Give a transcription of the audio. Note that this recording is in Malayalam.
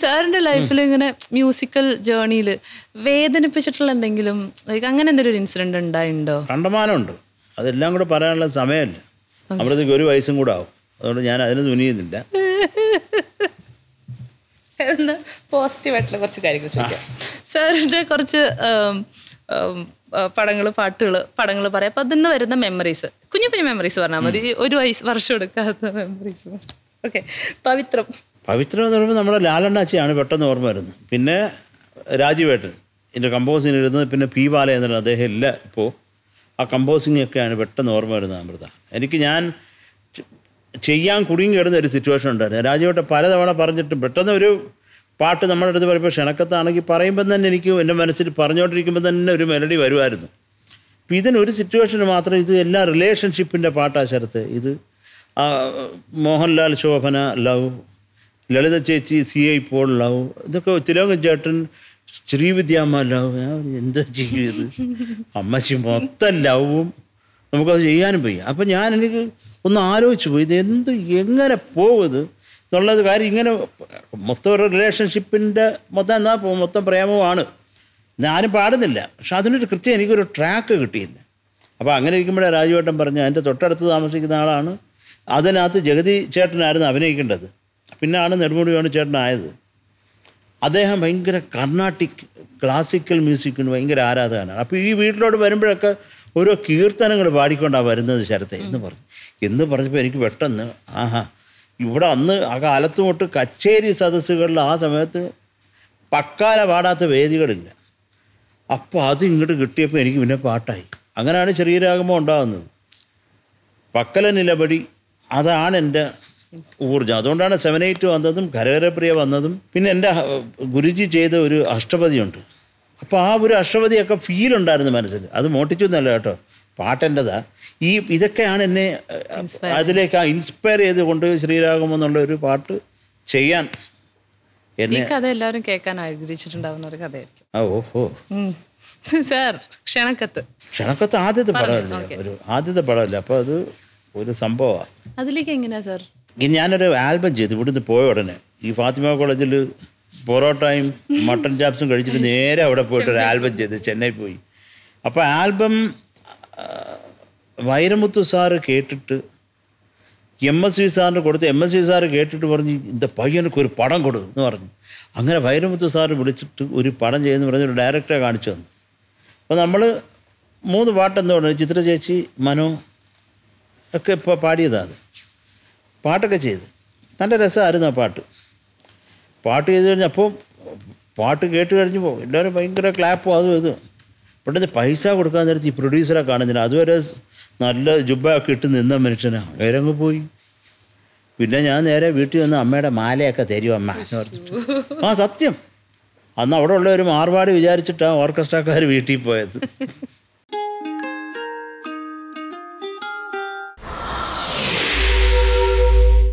സാറിന്റെ ലൈഫിൽ ഇങ്ങനെ മ്യൂസിക്കൽ ജേർണിയിൽ വേദനിപ്പിച്ചിട്ടുള്ള എന്തെങ്കിലും അങ്ങനെ എന്തെങ്കിലും ഒരു ഇൻസിഡന്റ് ഉണ്ടായിട്ടുണ്ടോ ഉണ്ട് അതെല്ലാം കൂടെ പറയാനുള്ള സമയമല്ല അപ്പോഴത്തേക്ക് ഒരു വയസ്സും കൂടെ ആവും അതുകൊണ്ട് ഞാൻ അതിന് തുനിയുന്നില്ല എന്ന് പോസിറ്റീവായിട്ടുള്ള കുറച്ച് കാര്യങ്ങൾ ചോദിക്കാം സാറിൻ്റെ കുറച്ച് പടങ്ങൾ പാട്ടുകൾ പടങ്ങൾ പറയാം അപ്പം അതിന്ന് വരുന്ന മെമ്മറീസ് കുഞ്ഞു കുഞ്ഞു മെമ്മറീസ് പറഞ്ഞാൽ മതി ഒരു വയസ്സ് വർഷം എടുക്കാത്ത മെമ്മറീസ് ഓക്കെ പവിത്രം പവിത്രം എന്ന് പറയുമ്പോൾ നമ്മുടെ ലാലണ്ണാച്ചിയാണ് പെട്ടെന്ന് ഓർമ്മ വരുന്നത് പിന്നെ രാജുവേട്ടൻ എൻ്റെ കമ്പോസിങ് ഇരുന്നത് പിന്നെ പി ബാലചന്ദ്രൻ അദ്ദേഹം ഇല്ല ഇപ്പോൾ ആ കമ്പോസിങ് ഒക്കെയാണ് പെട്ടെന്ന് ഓർമ്മ വരുന്നത് അമൃത എനിക്ക് ഞാൻ ചെയ്യാൻ കുടുങ്ങിക്കിടുന്ന ഒരു സിറ്റുവേഷൻ ഉണ്ടായിരുന്നു രാജുവേട്ടൻ പലതവണ പറഞ്ഞിട്ടും പെട്ടെന്ന് ഒരു പാട്ട് നമ്മുടെ അടുത്ത് പറയുമ്പോൾ ക്ഷണക്കത്താണെങ്കിൽ പറയുമ്പം തന്നെ എനിക്ക് എൻ്റെ മനസ്സിൽ പറഞ്ഞുകൊണ്ടിരിക്കുമ്പോൾ തന്നെ ഒരു മെലഡി വരുമായിരുന്നു അപ്പം ഇതിനൊരു സിറ്റുവേഷൻ മാത്രം ഇത് എല്ലാ റിലേഷൻഷിപ്പിൻ്റെ പാട്ടാശരത്ത് ഇത് മോഹൻലാൽ ശോഭന ലവ് ലളിത ചേച്ചി സി ഐ പോളിലാവും ഇതൊക്കെ തിലോകൻ ചേട്ടൻ ലവ് എന്താ ചെയ്യത് അമ്മച്ചി മൊത്തം ലവും നമുക്കത് ചെയ്യാനും പോയി അപ്പം ഞാൻ എനിക്ക് ഒന്ന് ആലോചിച്ച് പോയി ഇത് എന്ത് എങ്ങനെ പോകുന്നത് എന്നുള്ളത് കാര്യം ഇങ്ങനെ മൊത്തം ഒരു റിലേഷൻഷിപ്പിൻ്റെ മൊത്തം എന്നാ മൊത്തം പ്രേമവുമാണ് ഞാനും പാടുന്നില്ല പക്ഷെ അതിനൊരു കൃത്യം എനിക്കൊരു ട്രാക്ക് കിട്ടിയില്ല അപ്പോൾ അങ്ങനെ ഇരിക്കുമ്പോഴേ രാജുവേട്ടൻ പറഞ്ഞു എൻ്റെ തൊട്ടടുത്ത് താമസിക്കുന്ന ആളാണ് അതിനകത്ത് ജഗതി ചേട്ടനായിരുന്നു അഭിനയിക്കേണ്ടത് പിന്നാണ് നെടുമുടിയാണ് ചേട്ടനായത് അദ്ദേഹം ഭയങ്കര കർണാട്ടിക് ക്ലാസിക്കൽ മ്യൂസിക്കിന് ഭയങ്കര ആരാധകനാണ് അപ്പോൾ ഈ വീട്ടിലോട്ട് വരുമ്പോഴൊക്കെ ഓരോ കീർത്തനങ്ങൾ പാടിക്കൊണ്ടാണ് വരുന്നത് ശരത്തെ എന്ന് പറഞ്ഞു എന്ന് പറഞ്ഞപ്പോൾ എനിക്ക് പെട്ടെന്ന് ആഹാ ഇവിടെ അന്ന് ആ കാലത്ത് തൊട്ട് കച്ചേരി സദസ്സുകളിൽ ആ സമയത്ത് പക്കാല പാടാത്ത വേദികളില്ല അപ്പോൾ അത് ഇങ്ങോട്ട് കിട്ടിയപ്പോൾ എനിക്ക് പിന്നെ പാട്ടായി അങ്ങനെയാണ് ചെറിയ രാഗമോ ഉണ്ടാകുന്നത് നിലപടി അതാണ് എൻ്റെ ഊർജ്ജം അതുകൊണ്ടാണ് സെവൻ എയ്റ്റ് വന്നതും കരകരപ്രിയ വന്നതും പിന്നെ എൻ്റെ ഗുരുജി ചെയ്ത ഒരു അഷ്ടപതിയുണ്ട് അപ്പോൾ ആ ഒരു അഷ്ടപതിയൊക്കെ ഫീൽ ഉണ്ടായിരുന്നു മനസ്സിൽ അത് മോട്ടിച്ചു എന്നല്ല കേട്ടോ പാട്ടെൻ്റെതാ ഈ ഇതൊക്കെയാണ് എന്നെ അതിലേക്ക് ആ ഇൻസ്പയർ ചെയ്തുകൊണ്ട് ശ്രീരാഗം എന്നുള്ള ഒരു പാട്ട് ചെയ്യാൻ എന്നെ കഥ എല്ലാവരും കേൾക്കാൻ ആഗ്രഹിച്ചിട്ടുണ്ടാവുന്ന ഒരു കഥയായിരിക്കും ഓഹോ സാർ ക്ഷണക്കത്ത് ക്ഷണക്കത്ത് ആദ്യത്തെ പടമല്ലേ ഒരു ആദ്യത്തെ പടമല്ലേ അപ്പോൾ അത് ഒരു സംഭവമാണ് അതിലേക്ക് എങ്ങനെയാ സാർ ഞാനൊരു ആൽബം ചെയ്തു ഇവിടുന്ന് പോയ ഉടനെ ഈ ഫാത്തിമ കോളേജിൽ പൊറോട്ടയും മട്ടൺ ചാപ്സും കഴിച്ചിട്ട് നേരെ അവിടെ പോയിട്ട് ഒരു ആൽബം ചെയ്ത് ചെന്നൈ പോയി അപ്പോൾ ആൽബം വൈരമുത്തു സാറ് കേട്ടിട്ട് എം എസ് വി സാറിന് കൊടുത്ത് എം എസ് വി സാറ് കേട്ടിട്ട് പറഞ്ഞ് ഇന്ന പയ്യനക്ക് ഒരു പടം കൊടുക്കും എന്ന് പറഞ്ഞു അങ്ങനെ വൈരമുത്തു സാറ് വിളിച്ചിട്ട് ഒരു പടം ചെയ്യുന്നു പറഞ്ഞൊരു ഒരു ഡയറക്ടറെ കാണിച്ചു തന്നു അപ്പോൾ നമ്മൾ മൂന്ന് പാട്ടെന്ന് പറഞ്ഞു ചിത്ര ചേച്ചി മനോ ഒക്കെ ഇപ്പോൾ പാടിയതാണ് പാട്ടൊക്കെ ചെയ്തു നല്ല രസമായിരുന്നു ആ പാട്ട് പാട്ട് ചെയ്ത് അപ്പോൾ പാട്ട് കേട്ട് പോകും എല്ലാവരും ഭയങ്കര ക്ലാപ്പും അതും ഇതും പെട്ടെന്ന് പൈസ കൊടുക്കാൻ നേരത്ത് ഈ പ്രൊഡ്യൂസറെ കാണുന്നില്ല അതുവരെ നല്ല ജുബൊക്കെ ഇട്ട് നിന്ന മനുഷ്യനാണ് വേരങ്ങ് പോയി പിന്നെ ഞാൻ നേരെ വീട്ടിൽ വന്ന് അമ്മയുടെ മാലയൊക്കെ തരും അമ്മ എന്ന് പറഞ്ഞിട്ട് ആ സത്യം അന്ന് അവിടെ ഉള്ള ഒരു മാർവാട് വിചാരിച്ചിട്ടാണ് ഓർക്കസ്ട്രാക്കാർ വീട്ടിൽ പോയത്